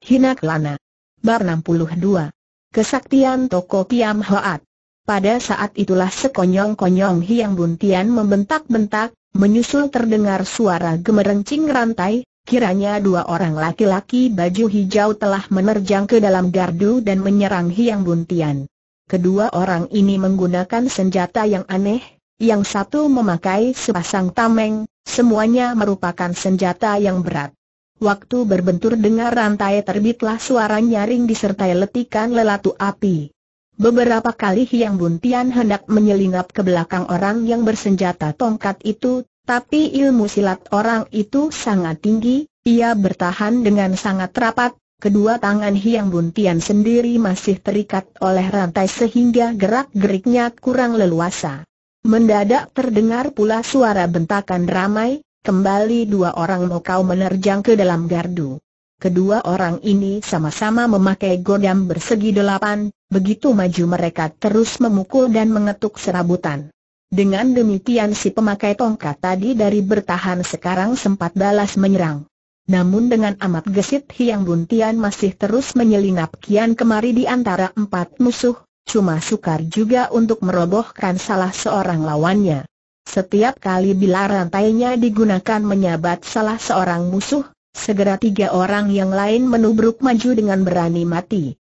Hina Kelana. Bar 62. Kesaktian Toko Kiam Hoat. Pada saat itulah sekonyong-konyong Hiang Buntian membentak-bentak, menyusul terdengar suara gemerencing rantai, kiranya dua orang laki-laki baju hijau telah menerjang ke dalam gardu dan menyerang Hiang Buntian. Kedua orang ini menggunakan senjata yang aneh, yang satu memakai sepasang tameng, semuanya merupakan senjata yang berat. Waktu berbentur dengar rantai terbitlah suara nyaring disertai letikan lelatu api. Beberapa kali Hiang Buntian hendak menyelinap ke belakang orang yang bersenjata tongkat itu, tapi ilmu silat orang itu sangat tinggi, ia bertahan dengan sangat rapat, Kedua tangan Hiang Buntian sendiri masih terikat oleh rantai sehingga gerak-geriknya kurang leluasa. Mendadak terdengar pula suara bentakan ramai, Kembali dua orang mokau menerjang ke dalam gardu. Kedua orang ini sama-sama memakai godam bersegi delapan, begitu maju mereka terus memukul dan mengetuk serabutan. Dengan demikian si pemakai tongkat tadi dari bertahan sekarang sempat balas menyerang. Namun dengan amat gesit Hiang Buntian masih terus menyelinap kian kemari di antara empat musuh, cuma sukar juga untuk merobohkan salah seorang lawannya. Setiap kali bila rantainya digunakan menyabat salah seorang musuh, segera tiga orang yang lain menubruk maju dengan berani mati.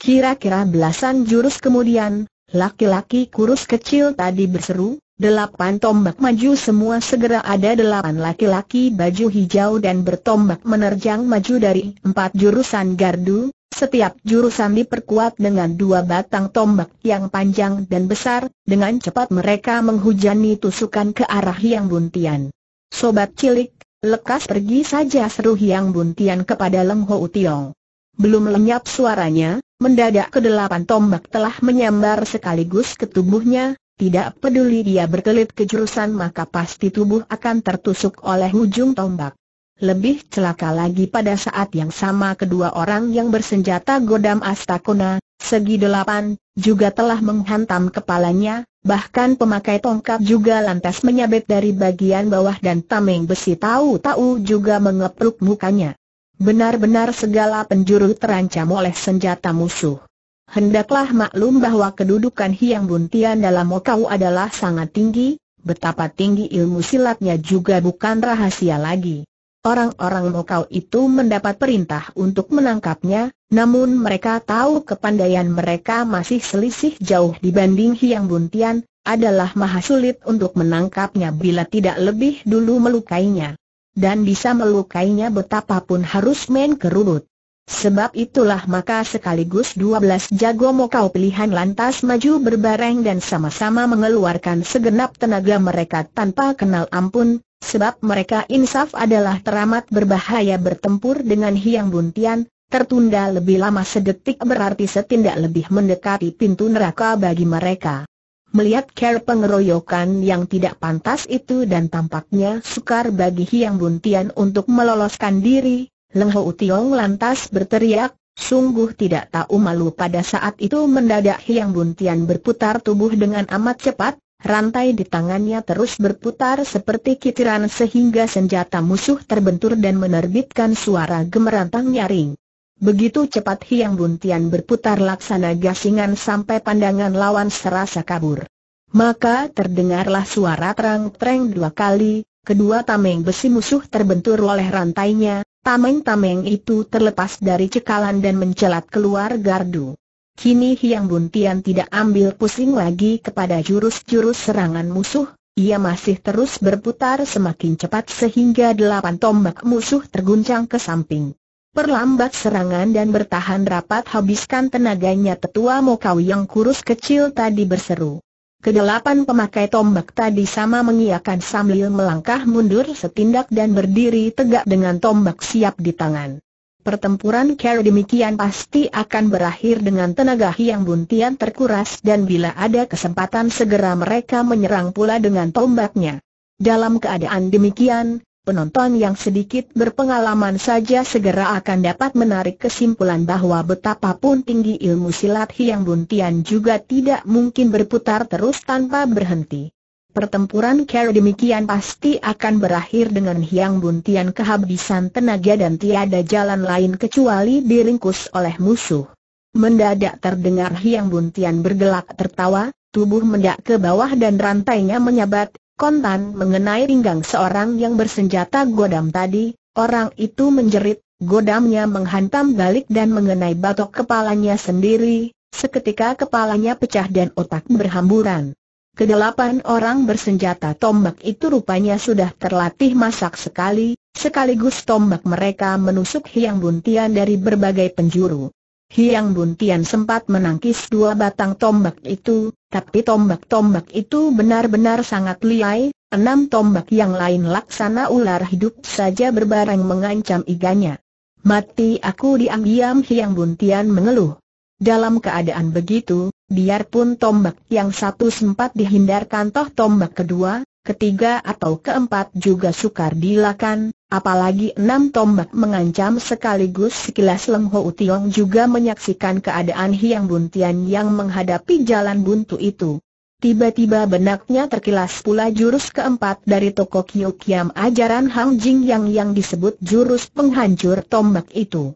Kira-kira belasan jurus kemudian, laki-laki kurus kecil tadi berseru, Delapan tombak maju semua segera ada delapan laki-laki baju hijau dan bertombak menerjang maju dari empat jurusan gardu, setiap jurusan diperkuat dengan dua batang tombak yang panjang dan besar, dengan cepat mereka menghujani tusukan ke arah Yang Buntian. Sobat cilik, lekas pergi saja seru Yang Buntian kepada Leng Ho utiong. Belum lenyap suaranya, mendadak kedelapan tombak telah menyambar sekaligus ke tubuhnya, tidak peduli dia berkelit ke jurusan maka pasti tubuh akan tertusuk oleh ujung tombak. Lebih celaka lagi pada saat yang sama kedua orang yang bersenjata godam Astakona, segi delapan, juga telah menghantam kepalanya, bahkan pemakai tongkat juga lantas menyabet dari bagian bawah dan tameng besi tahu-tahu juga mengepruk mukanya. Benar-benar segala penjuru terancam oleh senjata musuh. Hendaklah maklum bahwa kedudukan Hiang Buntian dalam Mokau adalah sangat tinggi, betapa tinggi ilmu silatnya juga bukan rahasia lagi. Orang-orang Mokau itu mendapat perintah untuk menangkapnya, namun mereka tahu kepandaian mereka masih selisih jauh dibanding Hiang Buntian, adalah maha sulit untuk menangkapnya bila tidak lebih dulu melukainya. Dan bisa melukainya betapapun harus main kerurut. Sebab itulah maka sekaligus 12 jago mokau pilihan lantas maju berbareng dan sama-sama mengeluarkan segenap tenaga mereka tanpa kenal ampun, sebab mereka insaf adalah teramat berbahaya bertempur dengan Hiang Buntian, tertunda lebih lama sedetik berarti setindak lebih mendekati pintu neraka bagi mereka. Melihat care pengeroyokan yang tidak pantas itu dan tampaknya sukar bagi Hiang Buntian untuk meloloskan diri, Leng Ho Tiong lantas berteriak, sungguh tidak tahu malu pada saat itu mendadak Hiang Buntian berputar tubuh dengan amat cepat, rantai di tangannya terus berputar seperti kitiran sehingga senjata musuh terbentur dan menerbitkan suara gemerantang nyaring. Begitu cepat Hiang Buntian berputar laksana gasingan sampai pandangan lawan serasa kabur. Maka terdengarlah suara terang-terang dua kali, kedua tameng besi musuh terbentur oleh rantainya, Tameng-tameng itu terlepas dari cekalan dan mencelat keluar gardu. Kini Hiang Buntian tidak ambil pusing lagi kepada jurus-jurus serangan musuh, ia masih terus berputar semakin cepat sehingga delapan tombak musuh terguncang ke samping. Perlambat serangan dan bertahan rapat habiskan tenaganya tetua Mokau yang kurus kecil tadi berseru. Kedelapan pemakai tombak tadi sama mengiakan sambil melangkah mundur setindak dan berdiri tegak dengan tombak siap di tangan. Pertempuran cara demikian pasti akan berakhir dengan tenaga yang buntian terkuras dan bila ada kesempatan segera mereka menyerang pula dengan tombaknya. Dalam keadaan demikian, Penonton yang sedikit berpengalaman saja segera akan dapat menarik kesimpulan bahwa betapapun tinggi ilmu silat Hiang Buntian juga tidak mungkin berputar terus tanpa berhenti. Pertempuran Care demikian pasti akan berakhir dengan Hiang Buntian kehabisan tenaga dan tiada jalan lain kecuali diringkus oleh musuh. Mendadak terdengar Hiang Buntian bergelak tertawa, tubuh mendak ke bawah dan rantainya menyabat, kontan mengenai pinggang seorang yang bersenjata godam tadi, orang itu menjerit, godamnya menghantam balik dan mengenai batok kepalanya sendiri, seketika kepalanya pecah dan otak berhamburan. Kedelapan orang bersenjata tombak itu rupanya sudah terlatih masak sekali, sekaligus tombak mereka menusuk Hiang Buntian dari berbagai penjuru. Hiang Buntian sempat menangkis dua batang tombak itu, tapi tombak-tombak itu benar-benar sangat liai, enam tombak yang lain laksana ular hidup saja berbareng mengancam iganya. Mati aku diam-diam Hiang Buntian mengeluh. Dalam keadaan begitu, biarpun tombak yang satu sempat dihindarkan toh tombak kedua, ketiga atau keempat juga sukar dilakukan, apalagi enam tombak mengancam sekaligus sekilas Leng Ho Tiong juga menyaksikan keadaan Hiang Buntian yang menghadapi jalan buntu itu. Tiba-tiba benaknya terkilas pula jurus keempat dari toko Kyokiam ajaran Hang Jing yang yang disebut jurus penghancur tombak itu.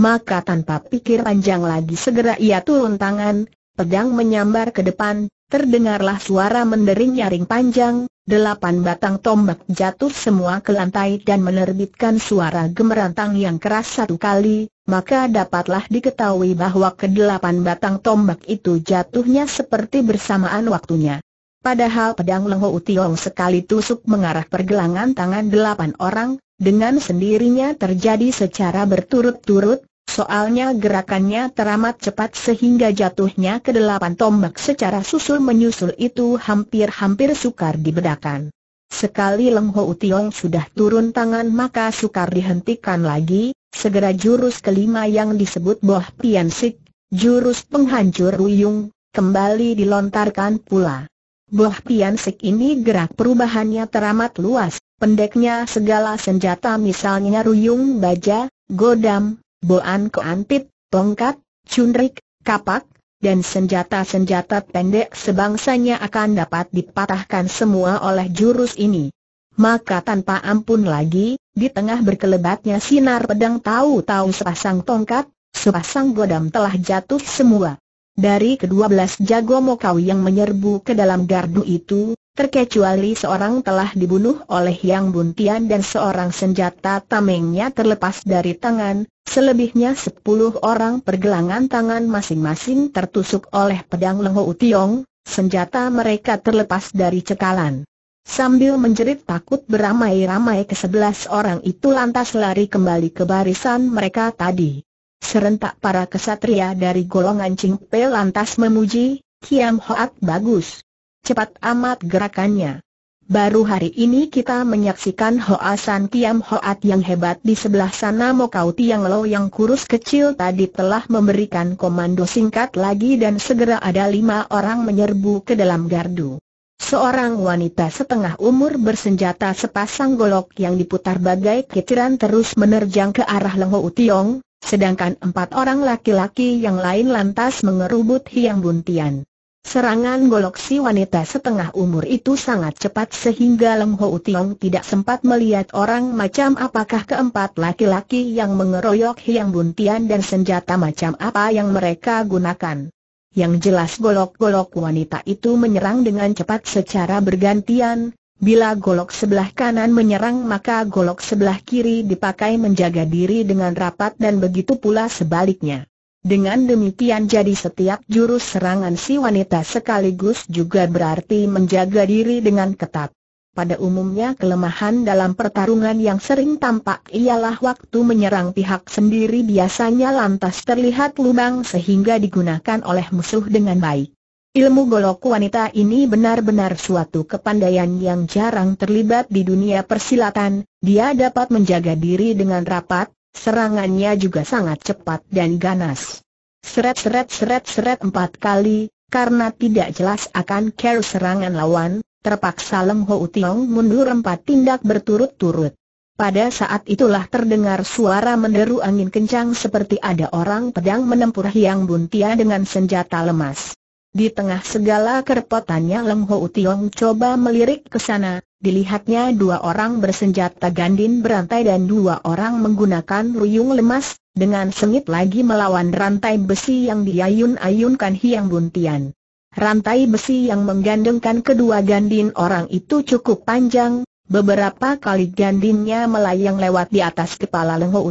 Maka tanpa pikir panjang lagi segera ia turun tangan, pedang menyambar ke depan, Terdengarlah suara mendering-nyaring panjang, delapan batang tombak jatuh semua ke lantai dan menerbitkan suara gemerantang yang keras satu kali, maka dapatlah diketahui bahwa kedelapan batang tombak itu jatuhnya seperti bersamaan waktunya. Padahal pedang Lengho Utiong sekali tusuk mengarah pergelangan tangan delapan orang, dengan sendirinya terjadi secara berturut-turut, Soalnya gerakannya teramat cepat sehingga jatuhnya ke delapan tombak secara susul-menyusul itu hampir-hampir sukar dibedakan. Sekali Leng Ho Utiong sudah turun tangan maka sukar dihentikan lagi, segera jurus kelima yang disebut Boh Pian Sik, jurus penghancur Ruyung, kembali dilontarkan pula. Boh Pian Sik ini gerak perubahannya teramat luas, pendeknya segala senjata misalnya Ruyung Baja, Godam, Boan Koantit, tongkat, cundrik, kapak, dan senjata-senjata pendek sebangsanya akan dapat dipatahkan semua oleh jurus ini. Maka tanpa ampun lagi, di tengah berkelebatnya sinar pedang tahu-tahu sepasang tongkat, sepasang godam telah jatuh semua. Dari kedua belas jago Mokau yang menyerbu ke dalam gardu itu, terkecuali seorang telah dibunuh oleh Yang Buntian dan seorang senjata tamengnya terlepas dari tangan, selebihnya sepuluh orang pergelangan tangan masing-masing tertusuk oleh pedang Lengho Utiong, senjata mereka terlepas dari cekalan. Sambil menjerit takut beramai-ramai ke sebelas orang itu lantas lari kembali ke barisan mereka tadi. Serentak para kesatria dari golongan Ching Pe lantas memuji, Kiam Hoat bagus. Cepat amat gerakannya. Baru hari ini kita menyaksikan Hoa San Tiam Hoat yang hebat di sebelah sana kau Tiang Lo yang kurus kecil tadi telah memberikan komando singkat lagi dan segera ada lima orang menyerbu ke dalam gardu. Seorang wanita setengah umur bersenjata sepasang golok yang diputar bagai kiciran terus menerjang ke arah Leng Ho sedangkan empat orang laki-laki yang lain lantas mengerubut Hiang Buntian. Serangan golok si wanita setengah umur itu sangat cepat sehingga Leng Ho Utiong tidak sempat melihat orang macam apakah keempat laki-laki yang mengeroyok Hiang Buntian dan senjata macam apa yang mereka gunakan. Yang jelas golok-golok wanita itu menyerang dengan cepat secara bergantian, bila golok sebelah kanan menyerang maka golok sebelah kiri dipakai menjaga diri dengan rapat dan begitu pula sebaliknya. Dengan demikian jadi setiap jurus serangan si wanita sekaligus juga berarti menjaga diri dengan ketat. Pada umumnya kelemahan dalam pertarungan yang sering tampak ialah waktu menyerang pihak sendiri biasanya lantas terlihat lubang sehingga digunakan oleh musuh dengan baik. Ilmu golok wanita ini benar-benar suatu kepandaian yang jarang terlibat di dunia persilatan, dia dapat menjaga diri dengan rapat, Serangannya juga sangat cepat dan ganas. Seret-seret-seret-seret empat kali, karena tidak jelas akan care serangan lawan, terpaksa Lem Ho Tiong mundur empat tindak berturut-turut. Pada saat itulah terdengar suara menderu angin kencang seperti ada orang pedang menempuh Hiang Buntia dengan senjata lemas. Di tengah segala kerpotannya, Leng Ho Tiong coba melirik ke sana, Dilihatnya dua orang bersenjata gandin berantai dan dua orang menggunakan ruyung lemas, dengan sengit lagi melawan rantai besi yang diayun-ayunkan Hiang Buntian. Rantai besi yang menggandengkan kedua gandin orang itu cukup panjang, beberapa kali gandinnya melayang lewat di atas kepala Leng Ho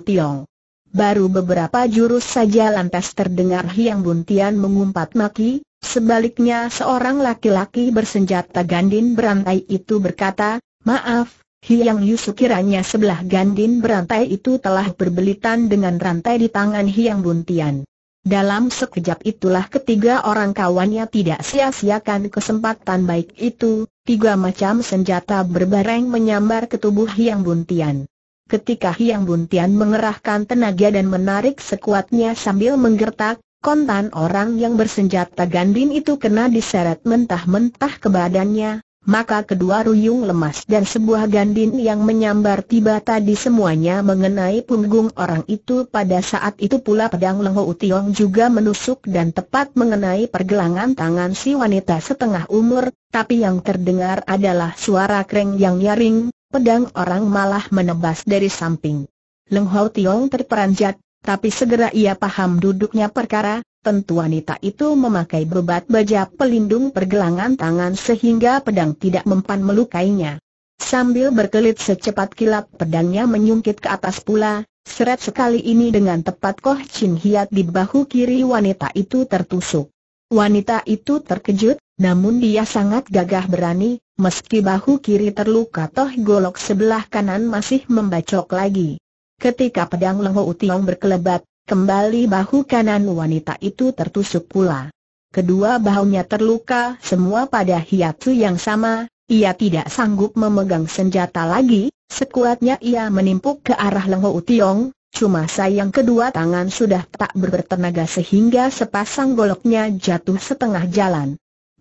Baru beberapa jurus saja lantas terdengar Hiang Buntian mengumpat maki, Sebaliknya seorang laki-laki bersenjata gandin berantai itu berkata, Maaf, Hiang Yusuf kiranya sebelah gandin berantai itu telah berbelitan dengan rantai di tangan Hiang Buntian. Dalam sekejap itulah ketiga orang kawannya tidak sia-siakan kesempatan baik itu, tiga macam senjata berbareng menyambar ke tubuh Hiang Buntian. Ketika Hiang Buntian mengerahkan tenaga dan menarik sekuatnya sambil menggertak, Kontan orang yang bersenjata gandin itu kena diseret mentah-mentah ke badannya, maka kedua ruyung lemas dan sebuah gandin yang menyambar tiba tadi semuanya mengenai punggung orang itu pada saat itu pula pedang Lengho Utiong juga menusuk dan tepat mengenai pergelangan tangan si wanita setengah umur, tapi yang terdengar adalah suara kreng yang nyaring, pedang orang malah menebas dari samping. Leng utiong Tiong terperanjat, tapi segera ia paham duduknya perkara, tentu wanita itu memakai bebat baja pelindung pergelangan tangan sehingga pedang tidak mempan melukainya. Sambil berkelit secepat kilat pedangnya menyungkit ke atas pula, seret sekali ini dengan tepat Koh Chin Hiat di bahu kiri wanita itu tertusuk. Wanita itu terkejut, namun dia sangat gagah berani, meski bahu kiri terluka toh golok sebelah kanan masih membacok lagi. Ketika pedang Lengho Utiong berkelebat, kembali bahu kanan wanita itu tertusuk pula. Kedua bahunya terluka semua pada hiatu yang sama, ia tidak sanggup memegang senjata lagi, sekuatnya ia menimpuk ke arah Lengho Utiong, cuma sayang kedua tangan sudah tak bertenaga sehingga sepasang goloknya jatuh setengah jalan.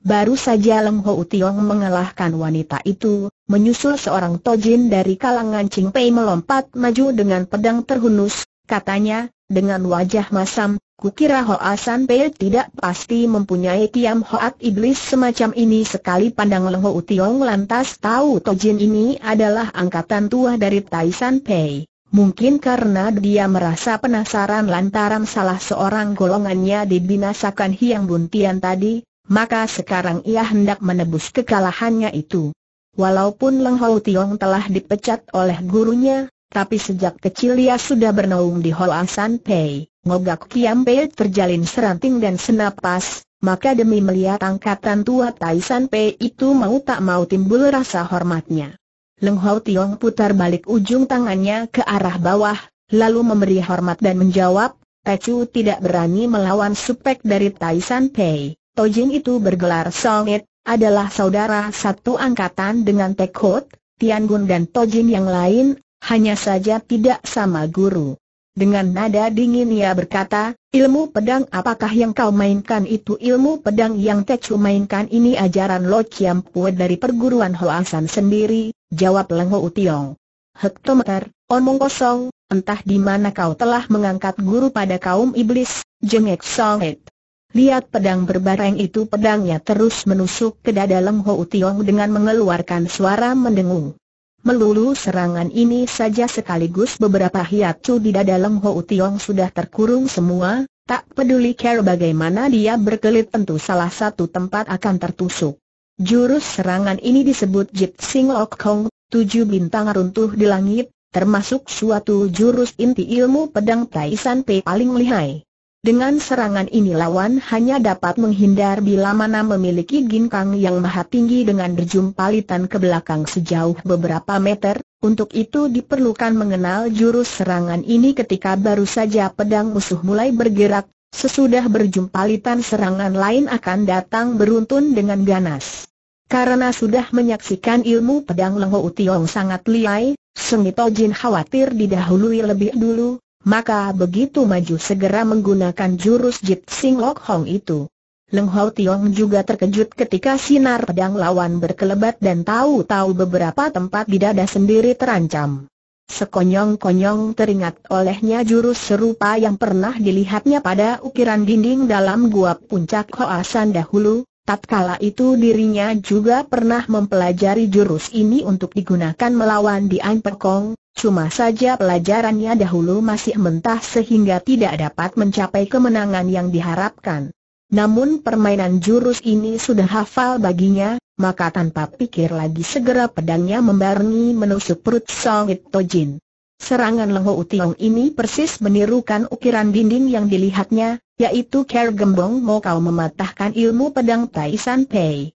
Baru saja Leng Ho Tiong mengalahkan wanita itu, menyusul seorang tojin dari kalangan Ching Pei melompat maju dengan pedang terhunus, katanya, dengan wajah masam, kukira Ho Asan Pei tidak pasti mempunyai kiam hoat iblis semacam ini sekali pandang Leng Ho Tiong lantas tahu tojin ini adalah angkatan tua dari Tai San Pei. Mungkin karena dia merasa penasaran lantaran salah seorang golongannya dibinasakan Hiang Buntian tadi, maka sekarang ia hendak menebus kekalahannya itu. Walaupun Leng Hou Tiong telah dipecat oleh gurunya, tapi sejak kecil ia sudah bernaung di Hoan San Pei, Ngogak Kiam Pei terjalin seranting dan senapas, maka demi melihat angkatan tua Tai San Pei itu mau tak mau timbul rasa hormatnya. Leng Hou Tiong putar balik ujung tangannya ke arah bawah, lalu memberi hormat dan menjawab, Chu tidak berani melawan supek dari Tai San Pei. Tojin itu bergelar Songit, adalah saudara satu angkatan dengan Tek Hot, Tian Gun dan Tojin yang lain, hanya saja tidak sama guru. Dengan nada dingin ia berkata, ilmu pedang apakah yang kau mainkan itu ilmu pedang yang Tecu mainkan ini ajaran Lo Chiam Pue dari perguruan Hoasan sendiri, jawab Leng Ho Tiong. Hektometer, omong kosong, entah di mana kau telah mengangkat guru pada kaum iblis, jengek Songit. Lihat pedang berbareng itu pedangnya terus menusuk ke dada Leng Ho Tiong dengan mengeluarkan suara mendengung. Melulu serangan ini saja sekaligus beberapa hiat cu di dada Leng Ho Tiong sudah terkurung semua, tak peduli care bagaimana dia berkelit tentu salah satu tempat akan tertusuk. Jurus serangan ini disebut Jip Sing Lok Kong, tujuh bintang runtuh di langit, termasuk suatu jurus inti ilmu pedang Taisan P paling lihai. Dengan serangan ini lawan hanya dapat menghindar bila mana memiliki ginkang yang maha tinggi dengan berjumpalitan ke belakang sejauh beberapa meter, untuk itu diperlukan mengenal jurus serangan ini ketika baru saja pedang musuh mulai bergerak, sesudah berjumpalitan serangan lain akan datang beruntun dengan ganas. Karena sudah menyaksikan ilmu pedang Lengho Utiong sangat liai, Sengito Jin khawatir didahului lebih dulu, maka begitu maju segera menggunakan jurus Jit Sing Lok Hong itu. Leng Hau Tiong juga terkejut ketika sinar pedang lawan berkelebat dan tahu-tahu beberapa tempat di dada sendiri terancam. Sekonyong-konyong teringat olehnya jurus serupa yang pernah dilihatnya pada ukiran dinding dalam gua puncak San dahulu, Tatkala itu dirinya juga pernah mempelajari jurus ini untuk digunakan melawan Dian Pekong, cuma saja pelajarannya dahulu masih mentah sehingga tidak dapat mencapai kemenangan yang diharapkan. Namun permainan jurus ini sudah hafal baginya, maka tanpa pikir lagi segera pedangnya membarengi menusuk perut Song Tojin. Serangan Lengho Utiong ini persis menirukan ukiran dinding yang dilihatnya, yaitu Ker Gembong Mo kau mematahkan ilmu pedang Tai San Pei.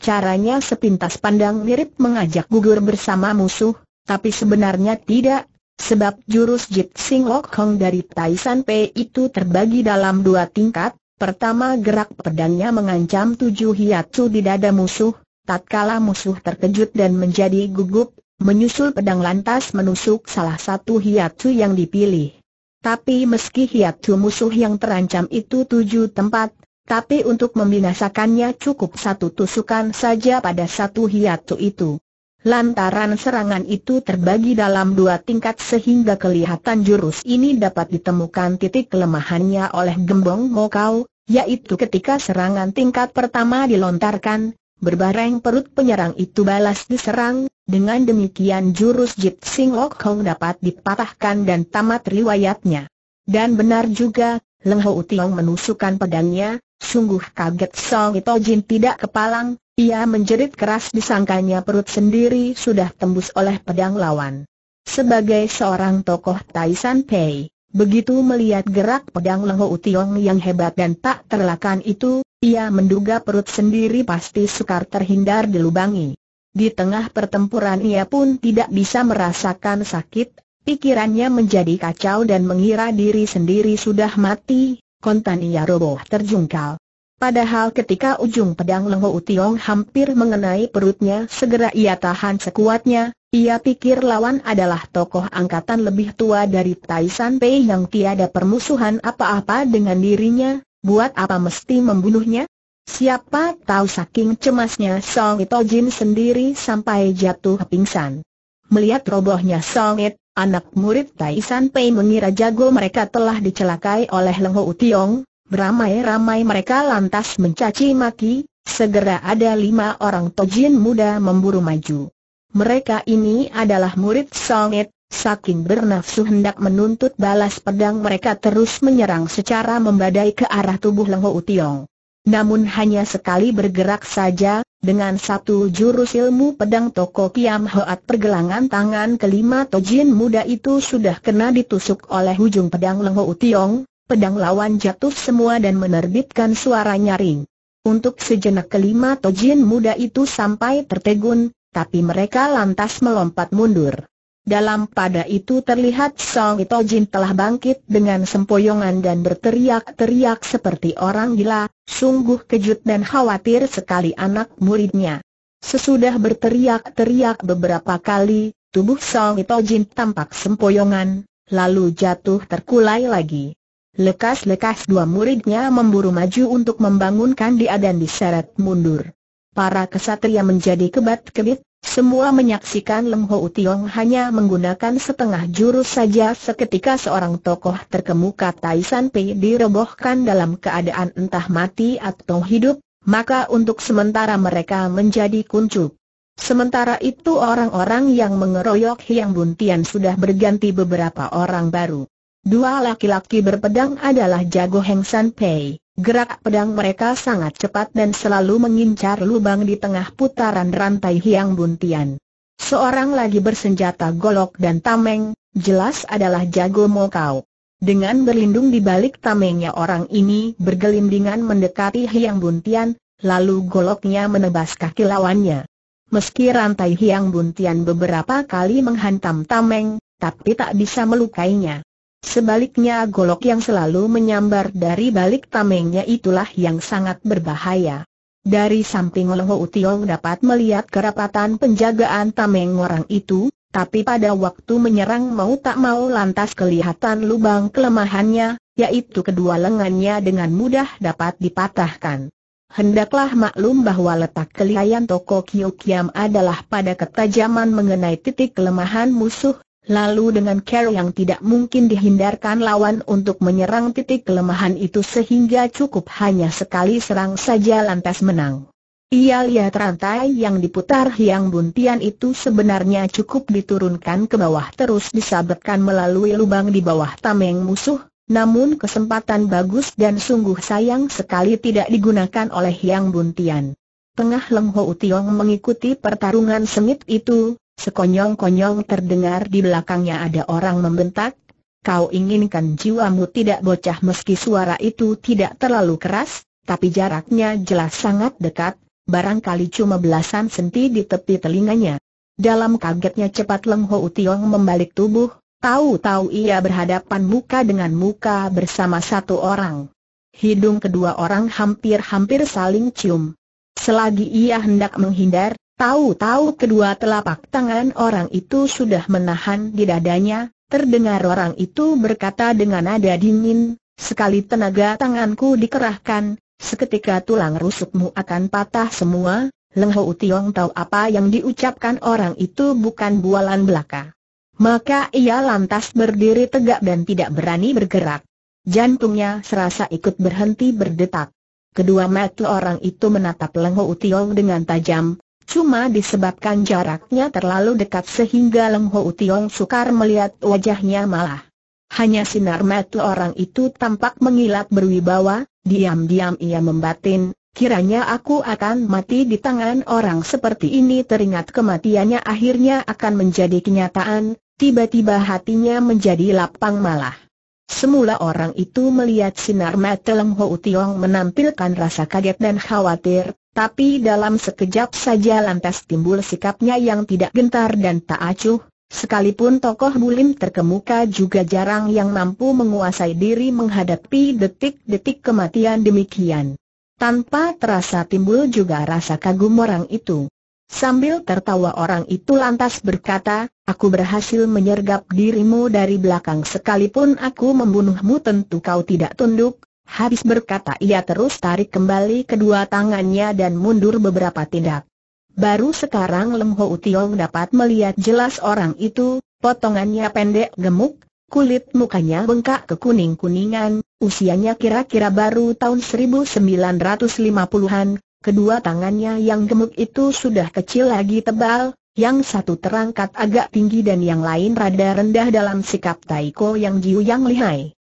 Caranya sepintas pandang mirip mengajak gugur bersama musuh, tapi sebenarnya tidak, sebab jurus Jit Sing Lok Hong dari Tai San Pei itu terbagi dalam dua tingkat, pertama gerak pedangnya mengancam tujuh hiatsu di dada musuh, tatkala musuh terkejut dan menjadi gugup, Menyusul pedang lantas menusuk salah satu hiatu yang dipilih. Tapi meski hiatu musuh yang terancam itu tujuh tempat, tapi untuk membinasakannya cukup satu tusukan saja pada satu hiatu itu. Lantaran serangan itu terbagi dalam dua tingkat sehingga kelihatan jurus ini dapat ditemukan titik kelemahannya oleh Gembong Mokau, yaitu ketika serangan tingkat pertama dilontarkan, Berbareng perut penyerang itu balas diserang, dengan demikian jurus Jit Sing Lok Hong dapat dipatahkan dan tamat riwayatnya. Dan benar juga, Leng Ho Utiong menusukkan pedangnya, sungguh kaget Song Ito Jin tidak kepalang, ia menjerit keras disangkanya perut sendiri sudah tembus oleh pedang lawan. Sebagai seorang tokoh Taishan Pei, begitu melihat gerak pedang Leng Ho Utiong yang hebat dan tak terlakan itu, ia menduga perut sendiri pasti sukar terhindar dilubangi. Di tengah pertempuran ia pun tidak bisa merasakan sakit, pikirannya menjadi kacau dan mengira diri sendiri sudah mati, kontan ia roboh terjungkal. Padahal ketika ujung pedang Lengho Utiong hampir mengenai perutnya segera ia tahan sekuatnya, ia pikir lawan adalah tokoh angkatan lebih tua dari Taisan Pei yang tiada permusuhan apa-apa dengan dirinya, buat apa mesti membunuhnya? Siapa tahu saking cemasnya Song Itojin sendiri sampai jatuh pingsan. Melihat robohnya Song It, anak murid Tai San Pei mengira jago mereka telah dicelakai oleh Leng Ho Tiong, beramai-ramai mereka lantas mencaci maki, segera ada lima orang Tojin muda memburu maju. Mereka ini adalah murid Song It, Saking bernafsu hendak menuntut balas pedang mereka terus menyerang secara membadai ke arah tubuh Leng Ho Tiong. Namun hanya sekali bergerak saja, dengan satu jurus ilmu pedang Toko Kiam Hoat pergelangan tangan kelima Tojin muda itu sudah kena ditusuk oleh ujung pedang Leng Ho Tiong, pedang lawan jatuh semua dan menerbitkan suara nyaring. Untuk sejenak kelima Tojin muda itu sampai tertegun, tapi mereka lantas melompat mundur. Dalam pada itu terlihat Song Jin telah bangkit dengan sempoyongan dan berteriak-teriak seperti orang gila, sungguh kejut dan khawatir sekali anak muridnya. Sesudah berteriak-teriak beberapa kali, tubuh Song Jin tampak sempoyongan, lalu jatuh terkulai lagi. Lekas-lekas dua muridnya memburu maju untuk membangunkan dia dan diseret mundur. Para kesatria menjadi kebat-kebit, semua menyaksikan Leng Ho Tiong hanya menggunakan setengah jurus saja seketika seorang tokoh terkemuka Tai San Pei dirobohkan dalam keadaan entah mati atau hidup, maka untuk sementara mereka menjadi kuncup. Sementara itu orang-orang yang mengeroyok Hiang Buntian sudah berganti beberapa orang baru. Dua laki-laki berpedang adalah Jago Heng San Pei. Gerak pedang mereka sangat cepat dan selalu mengincar lubang di tengah putaran rantai Hiang Buntian. Seorang lagi bersenjata golok dan tameng, jelas adalah jago Mokau. Dengan berlindung di balik tamengnya orang ini bergelindingan mendekati Hiang Buntian, lalu goloknya menebas kaki lawannya. Meski rantai Hiang Buntian beberapa kali menghantam tameng, tapi tak bisa melukainya. Sebaliknya golok yang selalu menyambar dari balik tamengnya itulah yang sangat berbahaya. Dari samping Leho Utiong dapat melihat kerapatan penjagaan tameng orang itu, tapi pada waktu menyerang mau tak mau lantas kelihatan lubang kelemahannya, yaitu kedua lengannya dengan mudah dapat dipatahkan. Hendaklah maklum bahwa letak kelihayan toko Kiyokiam adalah pada ketajaman mengenai titik kelemahan musuh, Lalu dengan care yang tidak mungkin dihindarkan lawan untuk menyerang titik kelemahan itu sehingga cukup hanya sekali serang saja lantas menang. Ia lihat rantai yang diputar yang Buntian itu sebenarnya cukup diturunkan ke bawah terus disabetkan melalui lubang di bawah tameng musuh, namun kesempatan bagus dan sungguh sayang sekali tidak digunakan oleh yang Buntian. Tengah Leng Ho Tiong mengikuti pertarungan sengit itu, Sekonyong-konyong terdengar di belakangnya ada orang membentak, Kau inginkan jiwamu tidak bocah meski suara itu tidak terlalu keras, tapi jaraknya jelas sangat dekat, barangkali cuma belasan senti di tepi telinganya. Dalam kagetnya cepat Leng Ho Utiong membalik tubuh, tahu-tahu ia berhadapan muka dengan muka bersama satu orang. Hidung kedua orang hampir-hampir saling cium. Selagi ia hendak menghindar, Tahu-tahu kedua telapak tangan orang itu sudah menahan di dadanya, terdengar orang itu berkata dengan nada dingin, sekali tenaga tanganku dikerahkan, seketika tulang rusukmu akan patah semua, Leng Ho Tiong tahu apa yang diucapkan orang itu bukan bualan belaka. Maka ia lantas berdiri tegak dan tidak berani bergerak. Jantungnya serasa ikut berhenti berdetak. Kedua mata orang itu menatap Leng Ho Tiong dengan tajam, Cuma disebabkan jaraknya terlalu dekat sehingga Leng Ho Tiong sukar melihat wajahnya malah. Hanya sinar mata orang itu tampak mengilat berwibawa, diam-diam ia membatin, kiranya aku akan mati di tangan orang seperti ini teringat kematiannya akhirnya akan menjadi kenyataan, tiba-tiba hatinya menjadi lapang malah. Semula orang itu melihat sinar mata Leng Ho Tiong menampilkan rasa kaget dan khawatir, tapi dalam sekejap saja lantas timbul sikapnya yang tidak gentar dan tak acuh, Sekalipun tokoh bulim terkemuka juga jarang yang mampu menguasai diri menghadapi detik-detik kematian demikian. Tanpa terasa timbul juga rasa kagum orang itu. Sambil tertawa orang itu lantas berkata, aku berhasil menyergap dirimu dari belakang sekalipun aku membunuhmu tentu kau tidak tunduk, Habis berkata ia terus tarik kembali kedua tangannya dan mundur beberapa tindak. Baru sekarang Lem Ho Utiong dapat melihat jelas orang itu, potongannya pendek gemuk, kulit mukanya bengkak kekuning-kuningan, usianya kira-kira baru tahun 1950-an, kedua tangannya yang gemuk itu sudah kecil lagi tebal, yang satu terangkat agak tinggi dan yang lain rada rendah dalam sikap Taiko yang jiu yang lihai.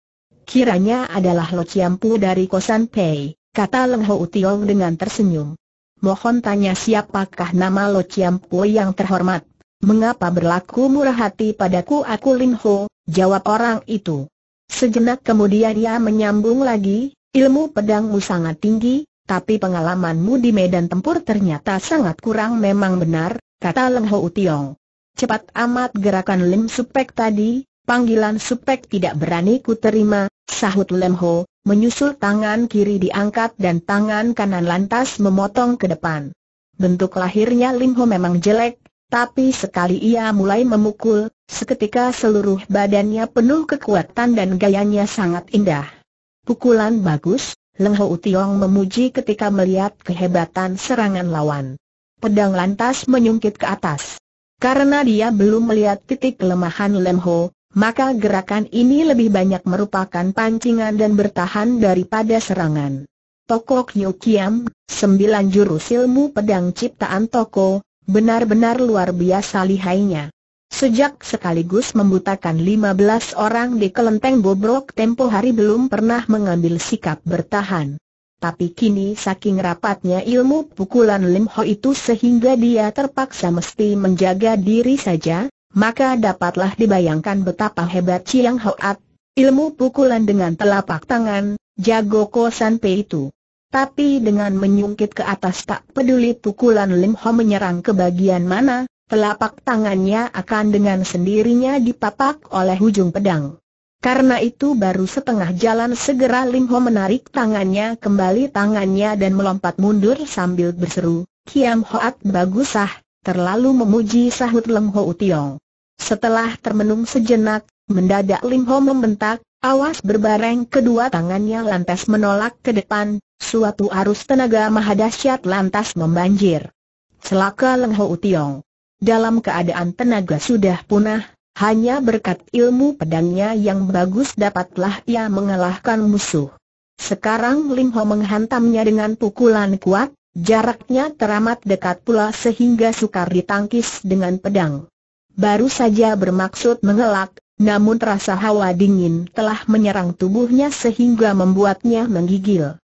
Kiranya adalah Lo Chiampu dari Kosan Pei, kata Leng Ho Utiong dengan tersenyum. Mohon tanya siapakah nama Lo Chiampu yang terhormat? Mengapa berlaku murah hati padaku aku Lin Ho, jawab orang itu. Sejenak kemudian ia menyambung lagi, ilmu pedangmu sangat tinggi, tapi pengalamanmu di medan tempur ternyata sangat kurang memang benar, kata Leng Ho Utiong. Cepat amat gerakan Lim Supek tadi, Panggilan supek tidak berani ku terima, sahut Lemho, menyusul tangan kiri diangkat dan tangan kanan lantas memotong ke depan. Bentuk lahirnya Limho memang jelek, tapi sekali ia mulai memukul, seketika seluruh badannya penuh kekuatan dan gayanya sangat indah. Pukulan bagus, Lengho Utiong memuji ketika melihat kehebatan serangan lawan. Pedang lantas menyungkit ke atas. Karena dia belum melihat titik kelemahan Lemho, maka gerakan ini lebih banyak merupakan pancingan dan bertahan daripada serangan. Toko Kyo Kiam, sembilan jurus ilmu pedang ciptaan Toko, benar-benar luar biasa lihainya. Sejak sekaligus membutakan lima belas orang di kelenteng bobrok tempo hari belum pernah mengambil sikap bertahan. Tapi kini saking rapatnya ilmu pukulan Lim Ho itu sehingga dia terpaksa mesti menjaga diri saja, maka dapatlah dibayangkan betapa hebat Chiang Hoat, ilmu pukulan dengan telapak tangan, jago kosan P itu. Tapi dengan menyungkit ke atas tak peduli pukulan Lim Ho menyerang ke bagian mana, telapak tangannya akan dengan sendirinya dipapak oleh ujung pedang. Karena itu baru setengah jalan segera Lim Ho menarik tangannya kembali tangannya dan melompat mundur sambil berseru, Kiam Hoat bagusah, terlalu memuji sahut Leng Ho Tiong. Setelah termenung sejenak, mendadak Lim Ho membentak, awas berbareng kedua tangannya lantas menolak ke depan, suatu arus tenaga mahadasyat lantas membanjir. Celaka Leng Ho Tiong. Dalam keadaan tenaga sudah punah, hanya berkat ilmu pedangnya yang bagus dapatlah ia mengalahkan musuh. Sekarang Lim Ho menghantamnya dengan pukulan kuat, Jaraknya teramat dekat pula sehingga sukar ditangkis dengan pedang. Baru saja bermaksud mengelak, namun terasa hawa dingin telah menyerang tubuhnya sehingga membuatnya menggigil.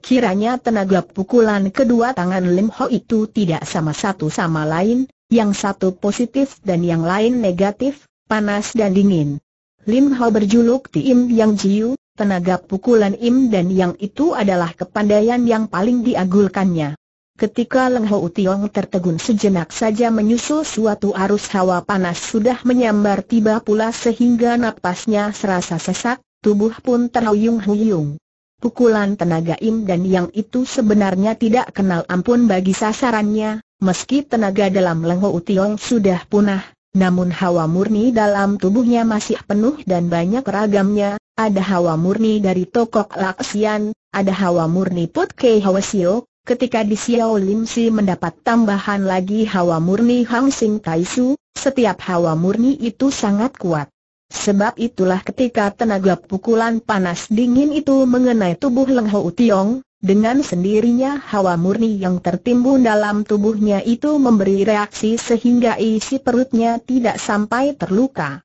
Kiranya tenaga pukulan kedua tangan Lim Ho itu tidak sama satu sama lain, yang satu positif dan yang lain negatif, panas dan dingin. Lim Ho berjuluk Tim Yang Jiu, Tenaga pukulan Im dan Yang itu adalah kepandaian yang paling diagulkannya. Ketika Leng Ho Tiong tertegun sejenak saja menyusul suatu arus hawa panas sudah menyambar tiba pula sehingga napasnya serasa sesak, tubuh pun terhuyung-huyung. Pukulan tenaga Im dan Yang itu sebenarnya tidak kenal ampun bagi sasarannya, meski tenaga dalam Leng Ho Tiong sudah punah, namun hawa murni dalam tubuhnya masih penuh dan banyak ragamnya, ada hawa murni dari Tokok Laksian, ada hawa murni Put Kei Sio, ketika di Xiao Lim Si mendapat tambahan lagi hawa murni Hang Sing Su, setiap hawa murni itu sangat kuat. Sebab itulah ketika tenaga pukulan panas dingin itu mengenai tubuh Leng Ho Tiong, dengan sendirinya hawa murni yang tertimbun dalam tubuhnya itu memberi reaksi sehingga isi perutnya tidak sampai terluka.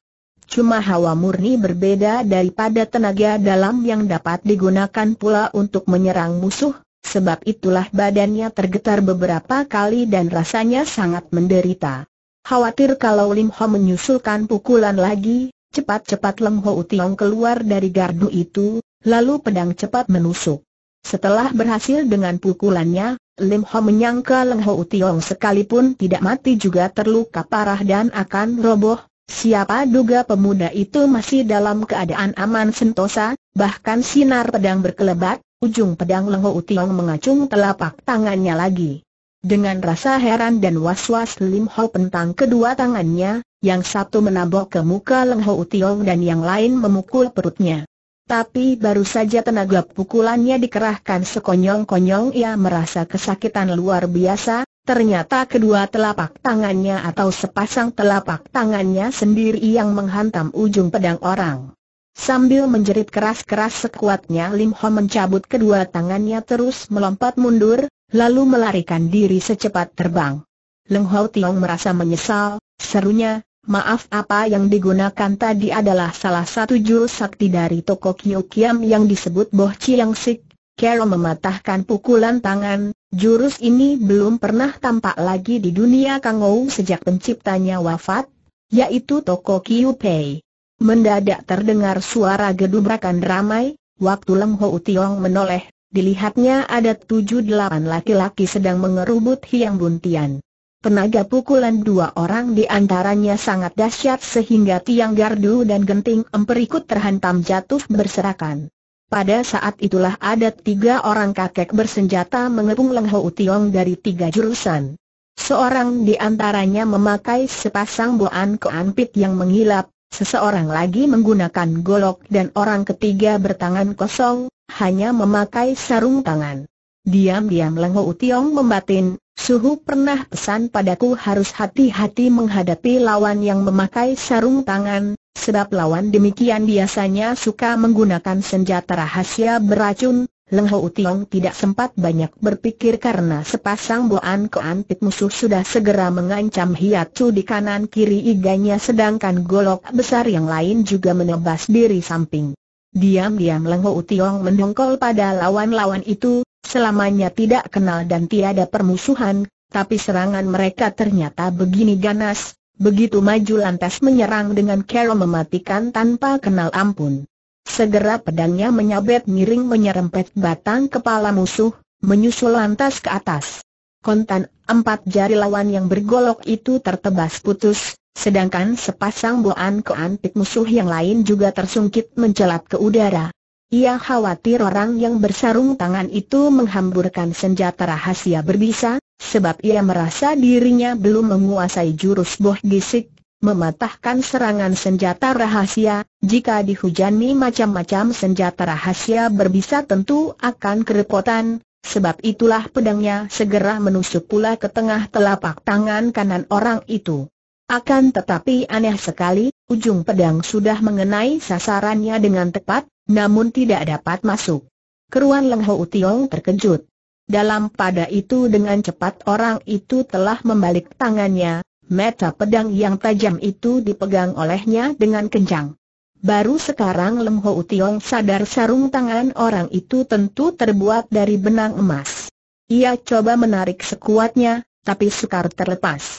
Cuma hawa murni berbeda daripada tenaga dalam yang dapat digunakan pula untuk menyerang musuh, sebab itulah badannya tergetar beberapa kali dan rasanya sangat menderita. Khawatir kalau Lim Ho menyusulkan pukulan lagi, cepat-cepat Lim Ho Utiong keluar dari gardu itu, lalu pedang cepat menusuk. Setelah berhasil dengan pukulannya, Lim Ho menyangka Leng Ho Utiong sekalipun tidak mati juga terluka parah dan akan roboh, Siapa duga pemuda itu masih dalam keadaan aman sentosa, bahkan sinar pedang berkelebat, ujung pedang Lengho Utiong mengacung telapak tangannya lagi. Dengan rasa heran dan was-was Lim Ho pentang kedua tangannya, yang satu menabok ke muka Lengho Utiong dan yang lain memukul perutnya. Tapi baru saja tenaga pukulannya dikerahkan sekonyong-konyong ia merasa kesakitan luar biasa, Ternyata kedua telapak tangannya atau sepasang telapak tangannya sendiri yang menghantam ujung pedang orang. Sambil menjerit keras-keras sekuatnya Lim Ho mencabut kedua tangannya terus melompat mundur, lalu melarikan diri secepat terbang. Leng Ho Tiong merasa menyesal, serunya, maaf apa yang digunakan tadi adalah salah satu jurus sakti dari toko Kyu yang disebut Boh Chiang Sik, Kero mematahkan pukulan tangan, Jurus ini belum pernah tampak lagi di dunia Kangou sejak penciptanya wafat, yaitu Toko Kiu Pei. Mendadak terdengar suara gedubrakan ramai, waktu Lem Ho Tiong menoleh, dilihatnya ada tujuh delapan laki-laki sedang mengerubut hiang buntian. Tenaga pukulan dua orang di antaranya sangat dahsyat sehingga tiang gardu dan genting emperikut terhantam jatuh berserakan. Pada saat itulah ada tiga orang kakek bersenjata mengepung Leng Ho Tiong dari tiga jurusan. Seorang di antaranya memakai sepasang boan keanpit yang mengilap, seseorang lagi menggunakan golok dan orang ketiga bertangan kosong, hanya memakai sarung tangan. Diam-diam Leng Ho Tiong membatin, Suhu pernah pesan padaku harus hati-hati menghadapi lawan yang memakai sarung tangan, sebab lawan demikian biasanya suka menggunakan senjata rahasia beracun. Leng Hou Tiong tidak sempat banyak berpikir karena sepasang boan keantik musuh sudah segera mengancam hiacu di kanan kiri iganya sedangkan golok besar yang lain juga menebas diri samping. Diam-diam Lengho Utiong mendongkol pada lawan-lawan itu, selamanya tidak kenal dan tiada permusuhan, tapi serangan mereka ternyata begini ganas, begitu maju lantas menyerang dengan kerom mematikan tanpa kenal ampun. Segera pedangnya menyabet miring menyerempet batang kepala musuh, menyusul lantas ke atas. Kontan, empat jari lawan yang bergolok itu tertebas putus, Sedangkan sepasang boan keantik musuh yang lain juga tersungkit mencelat ke udara. Ia khawatir orang yang bersarung tangan itu menghamburkan senjata rahasia berbisa, sebab ia merasa dirinya belum menguasai jurus boh gisik, mematahkan serangan senjata rahasia, jika dihujani macam-macam senjata rahasia berbisa tentu akan kerepotan, sebab itulah pedangnya segera menusuk pula ke tengah telapak tangan kanan orang itu. Akan tetapi aneh sekali, ujung pedang sudah mengenai sasarannya dengan tepat, namun tidak dapat masuk. Keruan Leng Ho terkejut. Dalam pada itu dengan cepat orang itu telah membalik tangannya, meta pedang yang tajam itu dipegang olehnya dengan kencang. Baru sekarang lengho Ho sadar sarung tangan orang itu tentu terbuat dari benang emas. Ia coba menarik sekuatnya, tapi sukar terlepas.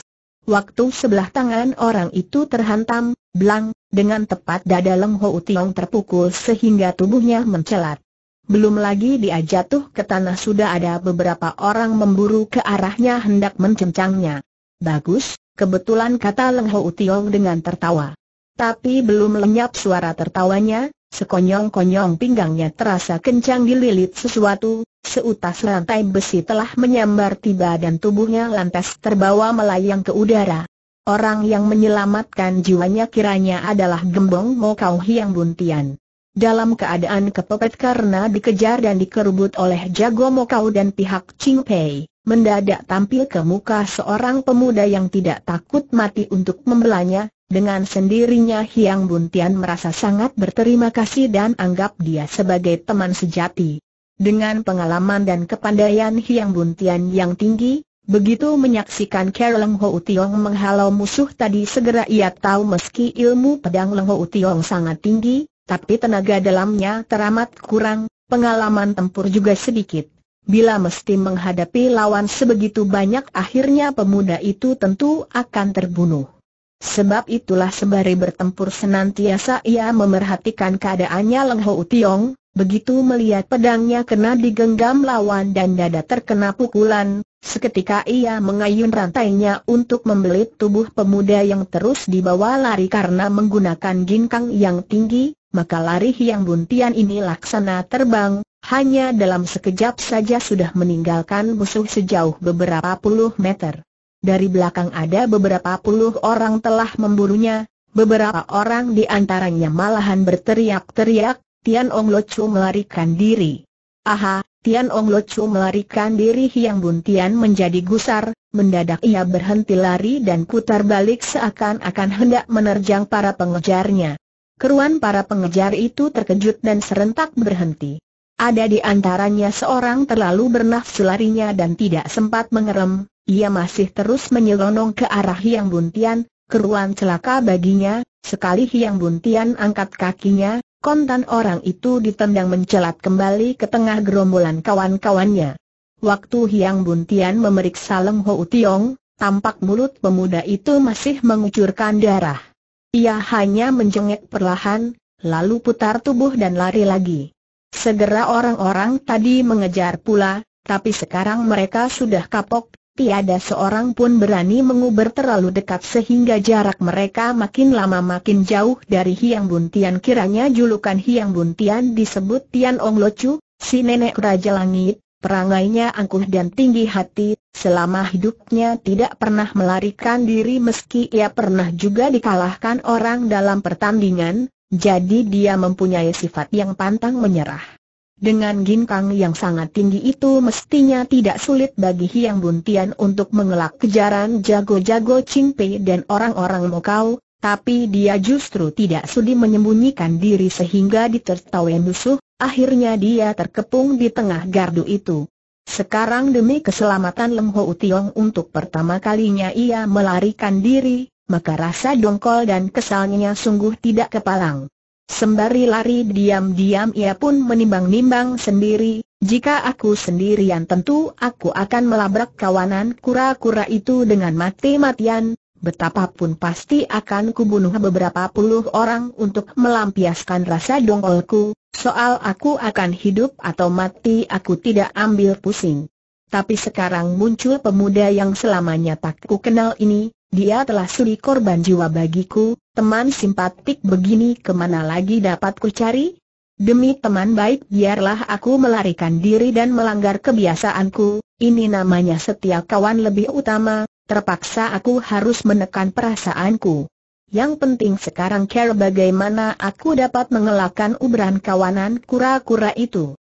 Waktu sebelah tangan orang itu terhantam, belang, dengan tepat dada Leng Ho Utiong terpukul sehingga tubuhnya mencelat. Belum lagi dia jatuh ke tanah sudah ada beberapa orang memburu ke arahnya hendak mencencangnya. Bagus, kebetulan kata Leng Ho Utiong dengan tertawa. Tapi belum lenyap suara tertawanya, sekonyong-konyong pinggangnya terasa kencang dililit sesuatu, Seutas lantai besi telah menyambar tiba dan tubuhnya lantas terbawa melayang ke udara. Orang yang menyelamatkan jiwanya kiranya adalah Gembong Mo Kau Hiang Buntian. Dalam keadaan kepepet karena dikejar dan dikerubut oleh Jago Mokau dan pihak Ching Pei, mendadak tampil ke muka seorang pemuda yang tidak takut mati untuk membelanya, dengan sendirinya Hiang Buntian merasa sangat berterima kasih dan anggap dia sebagai teman sejati. Dengan pengalaman dan kepandaian Hiang Buntian yang tinggi, begitu menyaksikan Kera Leng Ho Tiong menghalau musuh tadi segera ia tahu meski ilmu pedang Leng Ho Tiong sangat tinggi, tapi tenaga dalamnya teramat kurang, pengalaman tempur juga sedikit. Bila mesti menghadapi lawan sebegitu banyak akhirnya pemuda itu tentu akan terbunuh. Sebab itulah sembari bertempur senantiasa ia memerhatikan keadaannya Leng Ho Tiong, Begitu melihat pedangnya kena digenggam lawan dan dada terkena pukulan, seketika ia mengayun rantainya untuk membelit tubuh pemuda yang terus dibawa lari karena menggunakan ginkang yang tinggi, maka lari yang buntian ini laksana terbang, hanya dalam sekejap saja sudah meninggalkan musuh sejauh beberapa puluh meter. Dari belakang ada beberapa puluh orang telah memburunya, beberapa orang di antaranya malahan berteriak-teriak, Tian Ong Lo Chu melarikan diri. Aha, Tian Ong Lo Chu melarikan diri Hiang Bun Tian menjadi gusar, mendadak ia berhenti lari dan putar balik seakan-akan hendak menerjang para pengejarnya. Keruan para pengejar itu terkejut dan serentak berhenti. Ada di antaranya seorang terlalu bernafsu larinya dan tidak sempat mengerem, ia masih terus menyelonong ke arah Hiang Buntian, keruan celaka baginya, sekali Hiang Buntian angkat kakinya, kontan orang itu ditendang mencelat kembali ke tengah gerombolan kawan-kawannya. Waktu Hiang Buntian memeriksa Leng Ho Tiong, tampak mulut pemuda itu masih mengucurkan darah. Ia hanya menjengek perlahan, lalu putar tubuh dan lari lagi. Segera orang-orang tadi mengejar pula, tapi sekarang mereka sudah kapok, tiada seorang pun berani menguber terlalu dekat sehingga jarak mereka makin lama makin jauh dari Hiang Buntian kiranya julukan Hiang Buntian disebut Tian Ong Locu, si nenek Raja Langit, perangainya angkuh dan tinggi hati, selama hidupnya tidak pernah melarikan diri meski ia pernah juga dikalahkan orang dalam pertandingan, jadi dia mempunyai sifat yang pantang menyerah. Dengan ginkang yang sangat tinggi itu mestinya tidak sulit bagi Hiang Buntian untuk mengelak kejaran jago-jago Pei dan orang-orang Mokau, tapi dia justru tidak sudi menyembunyikan diri sehingga ditertawai musuh, akhirnya dia terkepung di tengah gardu itu. Sekarang demi keselamatan Lem Ho Utiong untuk pertama kalinya ia melarikan diri, maka rasa dongkol dan kesalnya sungguh tidak kepalang. Sembari lari diam-diam ia pun menimbang-nimbang sendiri, jika aku sendirian tentu aku akan melabrak kawanan kura-kura itu dengan mati-matian, betapapun pasti akan kubunuh beberapa puluh orang untuk melampiaskan rasa dongolku. soal aku akan hidup atau mati aku tidak ambil pusing. Tapi sekarang muncul pemuda yang selamanya tak ku kenal ini, dia telah suri korban jiwa bagiku, Teman simpatik begini kemana lagi dapat ku cari? Demi teman baik biarlah aku melarikan diri dan melanggar kebiasaanku, ini namanya setia kawan lebih utama, terpaksa aku harus menekan perasaanku. Yang penting sekarang care bagaimana aku dapat mengelakkan uberan kawanan kura-kura itu.